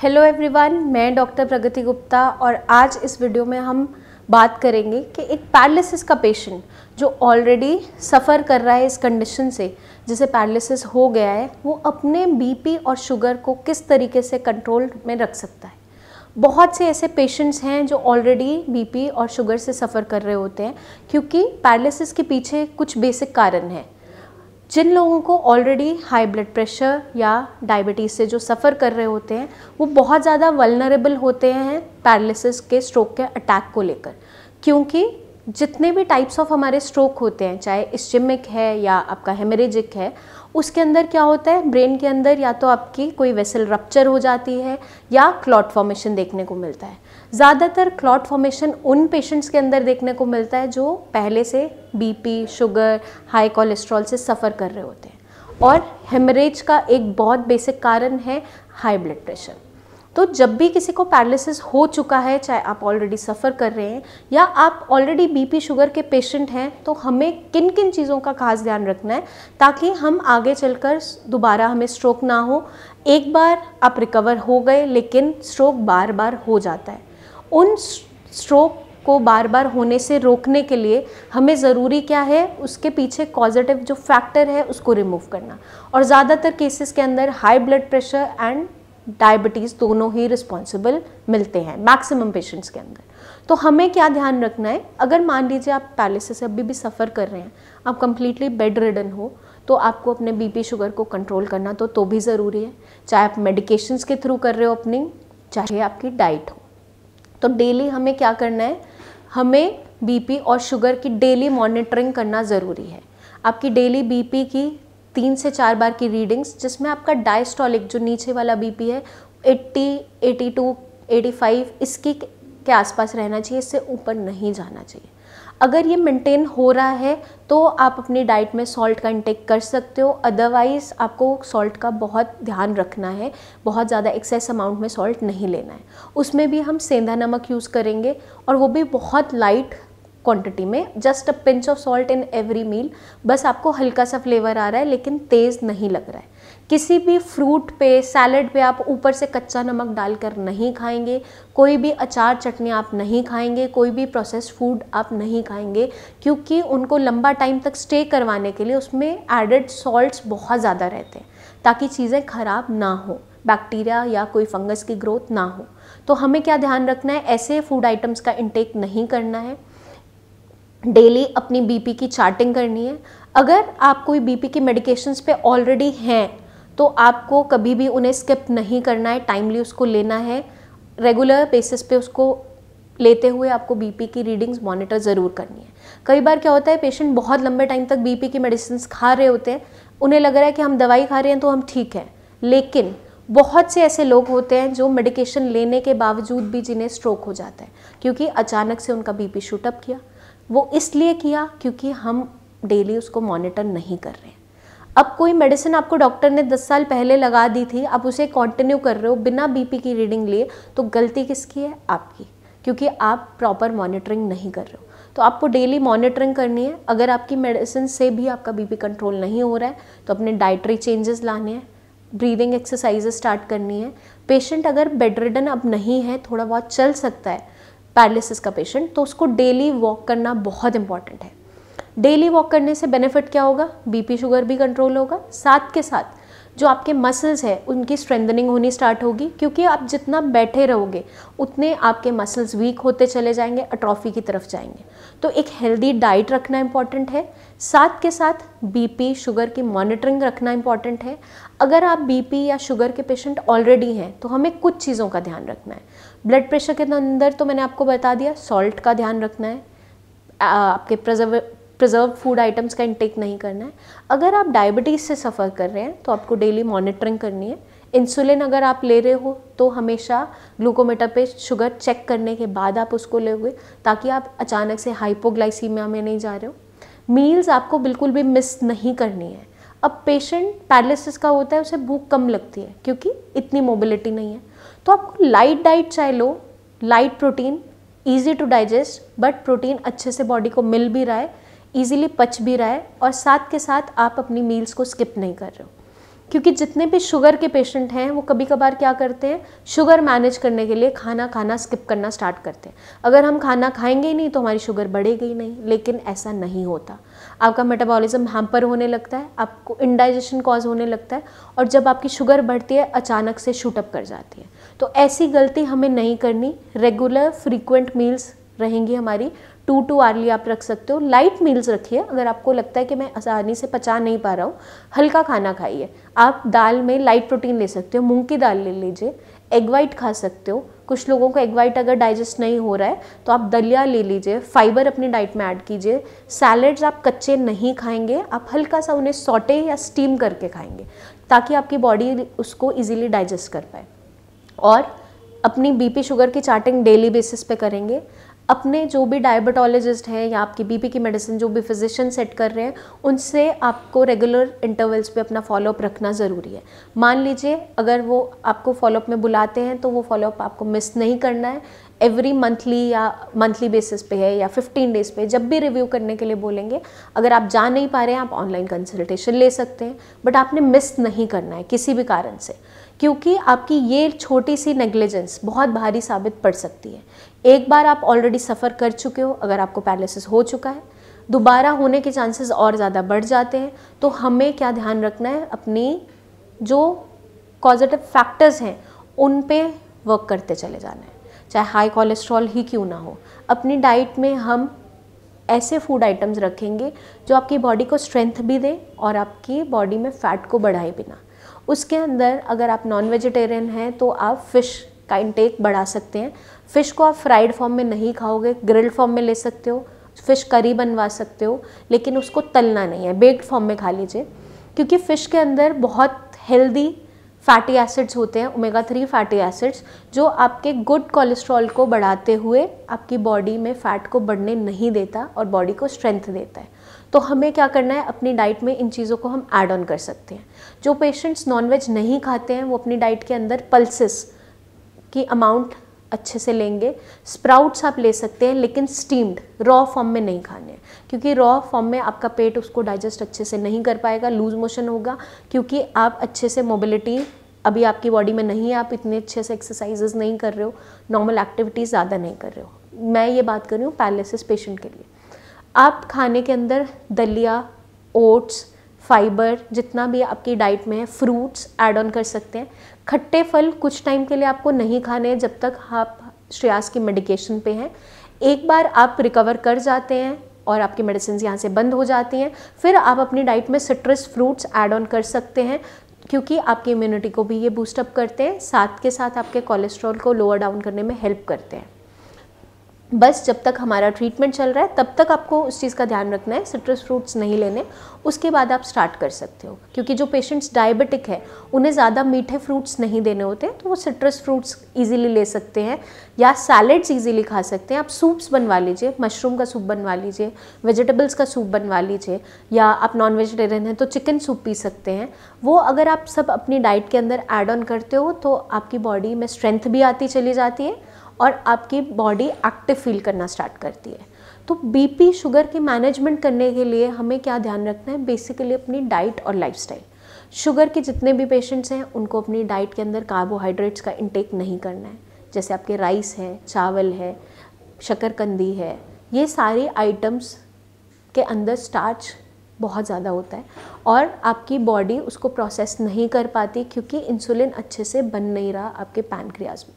hello everyone मैं doctor Pragati Gupta और आज इस वीडियो में हम बात करेंगे कि एक पैरालिसिस का पेशेंट जो ऑलरेडी सफ़र कर रहा है इस कंडीशन से जिसे पैरालिसिस हो गया है वो अपने बीपी और शुगर को किस तरीके से कंट्रोल में रख सकता है बहुत से ऐसे पेशेंट्स हैं जो ऑलरेडी बीपी और शुगर से सफ़र कर रहे होते हैं क्योंकि पैरालिसिस के पीछे कुछ बेसिक कारण हैं जिन लोगों को ऑलरेडी हाई ब्लड प्रेशर या डायबिटीज़ से जो सफ़र कर रहे होते हैं वो बहुत ज़्यादा वलनरेबल होते हैं पैरालिसिस के स्ट्रोक के अटैक को लेकर क्योंकि जितने भी टाइप्स ऑफ हमारे स्ट्रोक होते हैं चाहे इस्चिमिक है या आपका हेमरेजिक है उसके अंदर क्या होता है ब्रेन के अंदर या तो आपकी कोई वेसल रप्चर हो जाती है या क्लॉट फॉर्मेशन देखने को मिलता है ज़्यादातर क्लॉट फॉर्मेशन उन पेशेंट्स के अंदर देखने को मिलता है जो पहले से बीपी शुगर हाई कोलेस्ट्रॉल से सफ़र कर रहे होते हैं और हेमरेज का एक बहुत बेसिक कारण है हाई ब्लड प्रेशर तो जब भी किसी को पैरालिसिस हो चुका है चाहे आप ऑलरेडी सफ़र कर रहे हैं या आप ऑलरेडी बीपी शुगर के पेशेंट हैं तो हमें किन किन चीज़ों का खास ध्यान रखना है ताकि हम आगे चलकर दोबारा हमें स्ट्रोक ना हो एक बार आप रिकवर हो गए लेकिन स्ट्रोक बार बार हो जाता है उन स्ट्रोक को बार बार होने से रोकने के लिए हमें ज़रूरी क्या है उसके पीछे कॉजिटिव जो फैक्टर है उसको रिमूव करना और ज़्यादातर केसेस के अंदर high blood pressure and diabetes दोनों ही रिस्पॉन्सिबल मिलते हैं मैक्सिमम पेशेंट्स के अंदर तो हमें क्या ध्यान रखना है अगर मान लीजिए आप से अभी भी सफ़र कर रहे हैं आप कम्प्लीटली बेड रिडन हो तो आपको अपने बीपी शुगर को कंट्रोल करना तो तो भी ज़रूरी है चाहे आप मेडिकेशंस के थ्रू कर रहे हो अपनी चाहे आपकी डाइट हो तो डेली हमें क्या करना है हमें बीपी और शुगर की डेली मॉनिटरिंग करना ज़रूरी है आपकी डेली बीपी की तीन से चार बार की रीडिंग्स जिसमें आपका डायस्टॉलिक जो नीचे वाला बीपी है 80, 82, 85 इसकी के आसपास रहना चाहिए इससे ऊपर नहीं जाना चाहिए अगर ये मेंटेन हो रहा है तो आप अपनी डाइट में सॉल्ट का इंटेक कर सकते हो अदरवाइज़ आपको सॉल्ट का बहुत ध्यान रखना है बहुत ज़्यादा एक्सेस अमाउंट में सॉल्ट नहीं लेना है उसमें भी हम सेंधा नमक यूज़ करेंगे और वो भी बहुत लाइट क्वांटिटी में just a pinch of salt in every meal बस आपको हल्का सा फ्लेवर आ रहा है लेकिन तेज़ नहीं लग रहा है किसी भी फ्रूट पे सैलड पे आप ऊपर से कच्चा नमक डालकर नहीं खाएंगे कोई भी अचार चटनी आप नहीं खाएंगे कोई भी प्रोसेस्ड फूड आप नहीं खाएंगे क्योंकि उनको लंबा टाइम तक स्टे करवाने के लिए उसमें एडेड सॉल्ट्स बहुत ज़्यादा रहते हैं ताकि चीज़ें ख़राब ना हो बैक्टीरिया या कोई फंगस की ग्रोथ ना हो तो हमें क्या ध्यान रखना है ऐसे फूड आइटम्स का इंटेक नहीं करना है डेली अपनी बीपी की चार्टिंग करनी है अगर आप कोई बीपी की मेडिकेशंस पे ऑलरेडी हैं तो आपको कभी भी उन्हें स्किप नहीं करना है टाइमली उसको लेना है रेगुलर बेसिस पे उसको लेते हुए आपको बीपी की रीडिंग्स मॉनिटर ज़रूर करनी है कई बार क्या होता है पेशेंट बहुत लंबे टाइम तक बीपी की मेडिसिन खा रहे होते हैं उन्हें लग रहा है कि हम दवाई खा रहे हैं तो हम ठीक हैं लेकिन बहुत से ऐसे लोग होते हैं जो मेडिकेशन लेने के बावजूद भी जिन्हें स्ट्रोक हो जाता है क्योंकि अचानक से उनका बीपी शूटअप किया वो इसलिए किया क्योंकि हम डेली उसको मॉनिटर नहीं कर रहे हैं अब कोई मेडिसिन आपको डॉक्टर ने दस साल पहले लगा दी थी आप उसे कंटिन्यू कर रहे हो बिना बीपी की रीडिंग लिए तो गलती किसकी है आपकी क्योंकि आप प्रॉपर मॉनिटरिंग नहीं कर रहे हो तो आपको डेली मॉनिटरिंग करनी है अगर आपकी मेडिसिन से भी आपका बीपी कंट्रोल नहीं हो रहा है तो अपने डाइटरी चेंजेस लाने हैं ब्रीदिंग एक्सरसाइज स्टार्ट करनी है पेशेंट अगर बेड रिडन अब नहीं है थोड़ा बहुत चल सकता है पैरालिसिस का पेशेंट तो उसको डेली वॉक करना बहुत इंपॉर्टेंट है डेली वॉक करने से बेनिफिट क्या होगा बीपी शुगर भी कंट्रोल होगा साथ के साथ जो आपके मसल्स हैं उनकी स्ट्रेंथनिंग होनी स्टार्ट होगी क्योंकि आप जितना बैठे रहोगे उतने आपके मसल्स वीक होते चले जाएंगे अट्रॉफी की तरफ जाएंगे तो एक हेल्दी डाइट रखना इम्पॉर्टेंट है साथ के साथ बीपी शुगर की मॉनिटरिंग रखना इम्पॉर्टेंट है अगर आप बीपी या शुगर के पेशेंट ऑलरेडी हैं तो हमें कुछ चीज़ों का ध्यान रखना है ब्लड प्रेशर के अंदर तो मैंने आपको बता दिया सॉल्ट का ध्यान रखना है आपके प्रिजर्व प्रिजर्व फूड आइटम्स का इंटेक नहीं करना है अगर आप डायबिटीज़ से सफ़र कर रहे हैं तो आपको डेली मॉनिटरिंग करनी है इंसुलिन अगर आप ले रहे हो तो हमेशा ग्लूकोमीटर पे शुगर चेक करने के बाद आप उसको लोगे ताकि आप अचानक से हाइपोग्लाइसीमिया में नहीं जा रहे हो मील्स आपको बिल्कुल भी मिस नहीं करनी है अब पेशेंट पैरलिसिस का होता है उसे भूख कम लगती है क्योंकि इतनी मोबिलिटी नहीं है तो आपको लाइट डाइट चाहे low light protein easy to digest but protein अच्छे से बॉडी को मिल भी रहा है ईजिली पच भी रहा है और साथ के साथ आप अपनी मील्स को स्किप नहीं कर रहे हो क्योंकि जितने भी शुगर के पेशेंट हैं वो कभी कभार क्या करते हैं शुगर मैनेज करने के लिए खाना खाना स्किप करना स्टार्ट करते हैं अगर हम खाना खाएंगे ही नहीं तो हमारी शुगर बढ़ेगी नहीं लेकिन ऐसा नहीं होता आपका मेटाबॉलिज्म हैम्पर होने लगता है आपको इनडाइजेशन कॉज होने लगता है और जब आपकी शुगर बढ़ती है अचानक से शूटअप कर जाती है तो ऐसी गलती हमें नहीं करनी रेगुलर फ्रीक्वेंट मील्स रहेंगी हमारी टू टू आरली आप रख सकते हो लाइट मील्स रखिए अगर आपको लगता है कि मैं आसानी से पचा नहीं पा रहा हूँ हल्का खाना खाइए आप दाल में लाइट प्रोटीन ले सकते हो मूंग की दाल ले लीजिए एग वाइट खा सकते हो कुछ लोगों को एग वाइट अगर डाइजेस्ट नहीं हो रहा है तो आप दलिया ले लीजिए फाइबर अपनी डाइट में ऐड कीजिए सैलड्स आप कच्चे नहीं खाएंगे आप हल्का सा उन्हें सोटे या स्टीम करके खाएंगे ताकि आपकी बॉडी उसको इजीली डाइजेस्ट कर पाए और अपनी बीपी शुगर की चार्टिंग डेली बेसिस पे करेंगे अपने जो भी डायबिटोलॉजिस्ट हैं या आपकी बीपी की मेडिसिन जो भी फिजिशियन सेट कर रहे हैं उनसे आपको रेगुलर इंटरवल्स पे अपना फॉलोअप रखना ज़रूरी है मान लीजिए अगर वो आपको फॉलोअप में बुलाते हैं तो वो फॉलोअप आपको मिस नहीं करना है एवरी मंथली या मंथली बेसिस पे है या 15 डेज पे जब भी रिव्यू करने के लिए बोलेंगे अगर आप जा नहीं पा रहे हैं आप ऑनलाइन कंसल्टेशन ले सकते हैं बट आपने मिस नहीं करना है किसी भी कारण से क्योंकि आपकी ये छोटी सी नेग्लिजेंस बहुत भारी साबित पड़ सकती है एक बार आप ऑलरेडी सफ़र कर चुके हो अगर आपको पैरालिसिस हो चुका है दोबारा होने के चांसेस और ज़्यादा बढ़ जाते हैं तो हमें क्या ध्यान रखना है अपनी जो पॉजिटिव फैक्टर्स हैं उन पे वर्क करते चले जाना है चाहे हाई कोलेस्ट्रॉल ही क्यों ना हो अपनी डाइट में हम ऐसे फूड आइटम्स रखेंगे जो आपकी बॉडी को स्ट्रेंथ भी दें और आपकी बॉडी में फ़ैट को बढ़ाए बिना उसके अंदर अगर आप नॉन वेजिटेरियन हैं तो आप फ़िश का इंटेक बढ़ा सकते हैं फ़िश को आप फ्राइड फॉर्म में नहीं खाओगे ग्रिल्ड फॉर्म में ले सकते हो फ़िश करी बनवा सकते हो लेकिन उसको तलना नहीं है बेक्ड फॉर्म में खा लीजिए क्योंकि फ़िश के अंदर बहुत हेल्दी फैटी एसिड्स होते हैं ओमेगा थ्री फैटी एसिड्स जो आपके गुड कोलेस्ट्रॉल को बढ़ाते हुए आपकी बॉडी में फ़ैट को बढ़ने नहीं देता और बॉडी को स्ट्रेंथ देता है तो हमें क्या करना है अपनी डाइट में इन चीज़ों को हम ऐड ऑन कर सकते हैं जो पेशेंट्स नॉनवेज नहीं खाते हैं वो अपनी डाइट के अंदर पल्सेस की अमाउंट अच्छे से लेंगे स्प्राउट्स आप ले सकते हैं लेकिन स्टीम्ड रॉ फॉर्म में नहीं खाने हैं क्योंकि रॉ फॉर्म में आपका पेट उसको डाइजेस्ट अच्छे से नहीं कर पाएगा लूज मोशन होगा क्योंकि आप अच्छे से मोबिलिटी अभी आपकी बॉडी में नहीं है आप इतने अच्छे से एक्सरसाइजेज नहीं कर रहे हो नॉर्मल एक्टिविटीज़ ज़्यादा नहीं कर रहे हो मैं ये बात कर रही हूँ पैलेसिस पेशेंट के लिए आप खाने के अंदर दलिया ओट्स फाइबर जितना भी आपकी डाइट में है फ्रूट्स ऐड ऑन कर सकते हैं खट्टे फल कुछ टाइम के लिए आपको नहीं खाने हैं जब तक आप श्रेयास की मेडिकेशन पे हैं एक बार आप रिकवर कर जाते हैं और आपकी मेडिसिन यहाँ से बंद हो जाती हैं फिर आप अपनी डाइट में सिट्रस फ्रूट्स ऐड ऑन कर सकते हैं क्योंकि आपकी इम्यूनिटी को भी ये बूस्टअप करते हैं साथ के साथ आपके कोलेस्ट्रॉल को लोअर डाउन करने में हेल्प करते हैं बस जब तक हमारा ट्रीटमेंट चल रहा है तब तक आपको उस चीज़ का ध्यान रखना है सिट्रस फ्रूट्स नहीं लेने उसके बाद आप स्टार्ट कर सकते हो क्योंकि जो पेशेंट्स डायबिटिक है उन्हें ज़्यादा मीठे फ्रूट्स नहीं देने होते तो वो सिट्रस फ्रूट्स इजीली ले सकते हैं या सैलड्स इजीली खा सकते हैं आप सूप्स बनवा लीजिए मशरूम का सूप बनवा लीजिए वेजिटेबल्स का सूप बनवा लीजिए या आप नॉन वेजिटेरियन हैं तो चिकन सूप पी सकते हैं वो अगर आप सब अपनी डाइट के अंदर एड ऑन करते हो तो आपकी बॉडी में स्ट्रेंथ भी आती चली जाती है और आपकी बॉडी एक्टिव फील करना स्टार्ट करती है तो बीपी शुगर की मैनेजमेंट करने के लिए हमें क्या ध्यान रखना है बेसिकली अपनी डाइट और लाइफस्टाइल शुगर के जितने भी पेशेंट्स हैं उनको अपनी डाइट के अंदर कार्बोहाइड्रेट्स का इंटेक नहीं करना है जैसे आपके राइस है चावल है शक्करकंदी है ये सारे आइटम्स के अंदर स्टार्च बहुत ज़्यादा होता है और आपकी बॉडी उसको प्रोसेस नहीं कर पाती क्योंकि इंसुलिन अच्छे से बन नहीं रहा आपके पैनक्रियाज में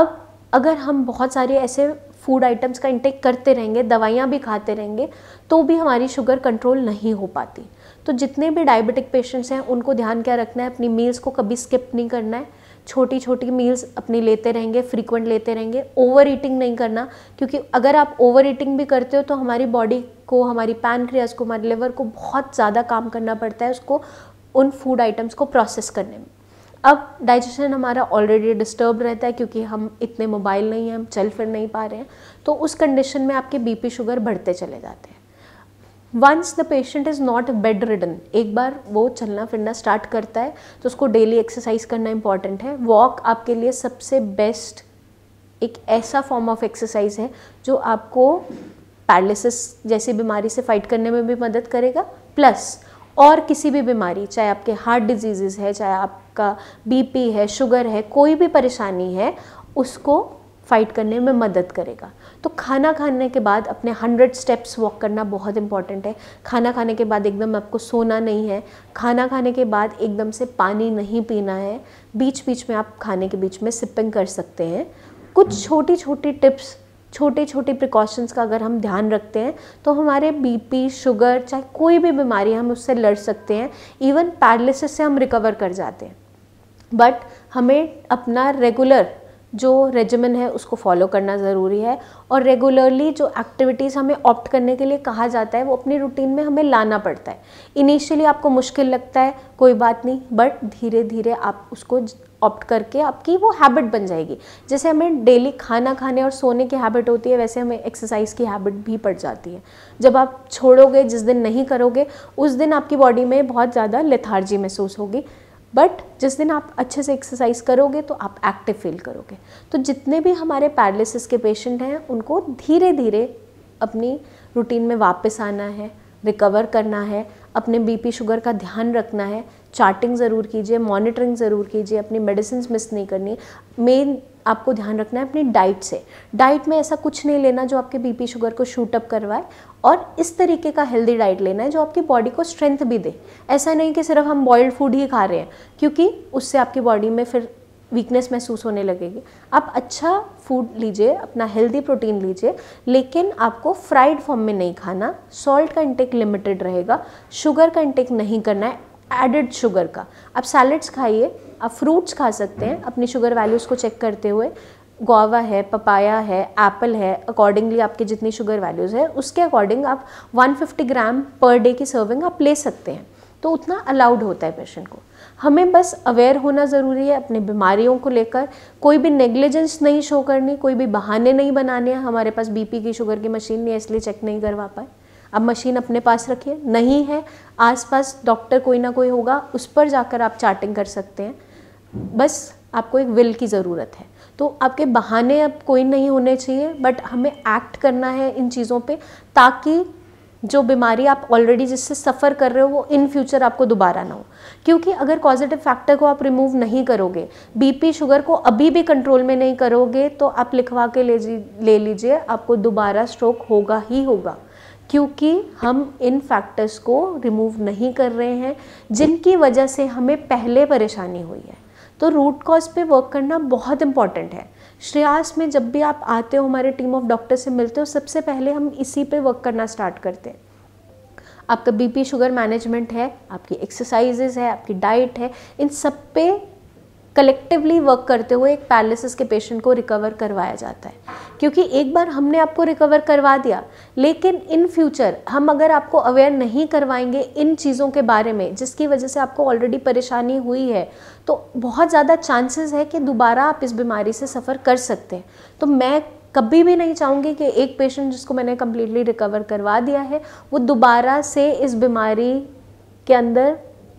अब अगर हम बहुत सारे ऐसे फूड आइटम्स का इंटेक करते रहेंगे दवाइयाँ भी खाते रहेंगे तो भी हमारी शुगर कंट्रोल नहीं हो पाती तो जितने भी डायबिटिक पेशेंट्स हैं उनको ध्यान क्या रखना है अपनी मील्स को कभी स्किप नहीं करना है छोटी छोटी मील्स अपनी लेते रहेंगे फ्रीक्वेंट लेते रहेंगे ओवर ईटिंग नहीं करना क्योंकि अगर आप ओवर ईटिंग भी करते हो तो हमारी बॉडी को हमारी पैनक्रियाज को हमारे लिवर को बहुत ज़्यादा काम करना पड़ता है उसको उन फूड आइटम्स को प्रोसेस करने में अब डाइजेशन हमारा ऑलरेडी डिस्टर्ब रहता है क्योंकि हम इतने मोबाइल नहीं हैं हम चल फिर नहीं पा रहे हैं तो उस कंडीशन में आपके बीपी शुगर बढ़ते चले जाते हैं once the patient is not bedridden एक बार वो चलना फिरना स्टार्ट करता है तो उसको डेली एक्सरसाइज करना इंपॉर्टेंट है वॉक आपके लिए सबसे बेस्ट एक ऐसा फॉर्म ऑफ एक्सरसाइज है जो आपको पैरलिसिस जैसी बीमारी से फाइट करने में भी मदद करेगा प्लस और किसी भी बीमारी चाहे आपके हार्ट डिजीज़ है चाहे आपका बीपी है शुगर है कोई भी परेशानी है उसको फाइट करने में मदद करेगा तो खाना खाने के बाद अपने हंड्रेड स्टेप्स वॉक करना बहुत इंपॉर्टेंट है खाना खाने के बाद एकदम आपको सोना नहीं है खाना खाने के बाद एकदम से पानी नहीं पीना है बीच बीच में आप खाने के बीच में सिपिंग कर सकते हैं कुछ छोटी छोटी टिप्स छोटे छोटे प्रिकॉशंस का अगर हम ध्यान रखते हैं तो हमारे बीपी शुगर चाहे कोई भी बीमारी हम उससे लड़ सकते हैं इवन पैरलिस से हम रिकवर कर जाते हैं बट हमें अपना रेगुलर जो रेजमेन है उसको फॉलो करना ज़रूरी है और रेगुलरली जो एक्टिविटीज़ हमें ऑप्ट करने के लिए कहा जाता है वो अपनी रूटीन में हमें लाना पड़ता है इनिशियली आपको मुश्किल लगता है कोई बात नहीं बट धीरे धीरे आप उसको ऑप्ट करके आपकी वो हैबिट बन जाएगी जैसे हमें डेली खाना खाने और सोने की हैबिट होती है वैसे हमें एक्सरसाइज की हैबिट भी पड़ जाती है जब आप छोड़ोगे जिस दिन नहीं करोगे उस दिन आपकी बॉडी में बहुत ज़्यादा लेथार्जी महसूस होगी बट जिस दिन आप अच्छे से एक्सरसाइज करोगे तो आप एक्टिव फील करोगे तो जितने भी हमारे पैरलिसिस के पेशेंट हैं उनको धीरे धीरे अपनी रूटीन में वापस आना है रिकवर करना है अपने बीपी शुगर का ध्यान रखना है चार्टिंग ज़रूर कीजिए मॉनिटरिंग ज़रूर कीजिए अपनी मेडिसिन मिस नहीं करनी मेन आपको ध्यान रखना है अपनी डाइट से डाइट में ऐसा कुछ नहीं लेना जो आपके बीपी शुगर को शूट अप करवाए और इस तरीके का हेल्दी डाइट लेना है जो आपकी बॉडी को स्ट्रेंथ भी दे ऐसा नहीं कि सिर्फ हम बॉइल्ड फूड ही खा रहे हैं क्योंकि उससे आपकी बॉडी में फिर वीकनेस महसूस होने लगेगी आप अच्छा फूड लीजिए अपना हेल्दी प्रोटीन लीजिए लेकिन आपको फ्राइड फॉर्म में नहीं खाना सॉल्ट का इंटेक लिमिटेड रहेगा शुगर का इंटेक नहीं करना है एडेड शुगर का आप सैलड्स खाइए आप फ्रूट्स खा सकते हैं अपनी शुगर वैल्यूज़ को चेक करते हुए गोवा है पपाया है एप्पल है अकॉर्डिंगली आपके जितनी शुगर वैल्यूज़ है उसके अकॉर्डिंग आप 150 ग्राम पर डे की सर्विंग आप ले सकते हैं तो उतना अलाउड होता है पेशेंट को हमें बस अवेयर होना ज़रूरी है अपने बीमारियों को लेकर कोई भी नेग्लिजेंस नहीं शो करनी कोई भी बहाने नहीं बनाने हैं हमारे पास बीपी की शुगर की मशीन नहीं है इसलिए चेक नहीं करवा पाए अब मशीन अपने पास रखिए नहीं है आसपास डॉक्टर कोई ना कोई होगा उस पर जाकर आप चार्टिंग कर सकते हैं बस आपको एक विल की ज़रूरत है तो आपके बहाने अब कोई नहीं होने चाहिए बट हमें एक्ट करना है इन चीज़ों पे ताकि जो बीमारी आप ऑलरेडी जिससे सफ़र कर रहे हो वो इन फ्यूचर आपको दोबारा ना हो क्योंकि अगर पॉजिटिव फैक्टर को आप रिमूव नहीं करोगे बीपी शुगर को अभी भी कंट्रोल में नहीं करोगे तो आप लिखवा के ले ले लीजिए आपको दोबारा स्ट्रोक होगा ही होगा क्योंकि हम इन फैक्टर्स को रिमूव नहीं कर रहे हैं जिनकी वजह से हमें पहले परेशानी हुई है तो रूट कॉज पे वर्क करना बहुत इंपॉर्टेंट है श्रेयास में जब भी आप आते हो हमारे टीम ऑफ डॉक्टर से मिलते हो सबसे पहले हम इसी पे वर्क करना स्टार्ट करते हैं आपका बीपी शुगर मैनेजमेंट है आपकी एक्सरसाइजेज है आपकी डाइट है इन सब पे कलेक्टिवली वर्क करते हुए एक पैरालिसिस के पेशेंट को रिकवर करवाया जाता है क्योंकि एक बार हमने आपको रिकवर करवा दिया लेकिन इन फ्यूचर हम अगर आपको अवेयर नहीं करवाएंगे इन चीज़ों के बारे में जिसकी वजह से आपको ऑलरेडी परेशानी हुई है तो बहुत ज़्यादा चांसेस है कि दोबारा आप इस बीमारी से सफ़र कर सकते हैं तो मैं कभी भी नहीं चाहूँगी कि एक पेशेंट जिसको मैंने कम्प्लीटली रिकवर करवा दिया है वो दोबारा से इस बीमारी के अंदर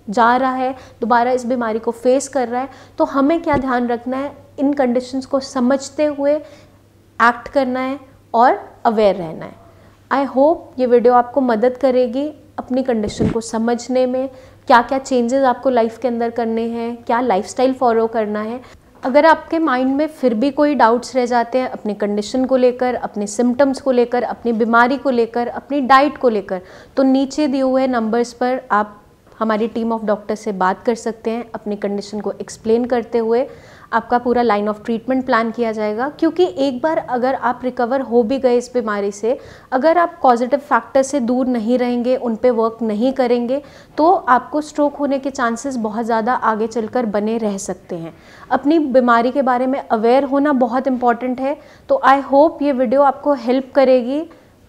जा रहा है दोबारा इस बीमारी को फेस कर रहा है तो हमें क्या ध्यान रखना है इन कंडीशंस को समझते हुए एक्ट करना है और अवेयर रहना है आई होप ये वीडियो आपको मदद करेगी अपनी कंडीशन को समझने में क्या क्या चेंजेस आपको लाइफ के अंदर करने हैं क्या लाइफ फॉलो करना है अगर आपके माइंड में फिर भी कोई डाउट्स रह जाते हैं अपनी कंडीशन को लेकर अपने सिम्टम्स को लेकर अपनी बीमारी को लेकर अपनी डाइट को लेकर तो नीचे दिए हुए नंबर्स पर आप हमारी टीम ऑफ डॉक्टर से बात कर सकते हैं अपनी कंडीशन को एक्सप्लेन करते हुए आपका पूरा लाइन ऑफ ट्रीटमेंट प्लान किया जाएगा क्योंकि एक बार अगर आप रिकवर हो भी गए इस बीमारी से अगर आप पॉजिटिव फैक्टर से दूर नहीं रहेंगे उन पर वर्क नहीं करेंगे तो आपको स्ट्रोक होने के चांसेस बहुत ज़्यादा आगे चलकर बने रह सकते हैं अपनी बीमारी के बारे में अवेयर होना बहुत इंपॉर्टेंट है तो आई होप ये वीडियो आपको हेल्प करेगी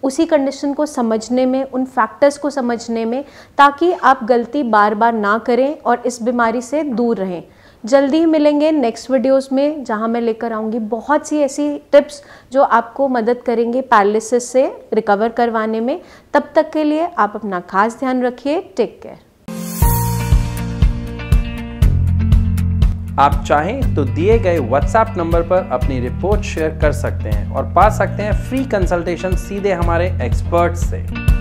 उसी कंडीशन को समझने में उन फैक्टर्स को समझने में ताकि आप गलती बार बार ना करें और इस बीमारी से दूर रहें जल्दी ही मिलेंगे नेक्स्ट वीडियोस में जहां मैं लेकर आऊँगी बहुत सी ऐसी टिप्स जो आपको मदद करेंगे पैरालिसिस से रिकवर करवाने में तब तक के लिए आप अपना खास ध्यान रखिए टेक केयर आप चाहें तो दिए गए व्हाट्सएप नंबर पर अपनी रिपोर्ट शेयर कर सकते हैं और पा सकते हैं फ्री कंसल्टेशन सीधे हमारे एक्सपर्ट से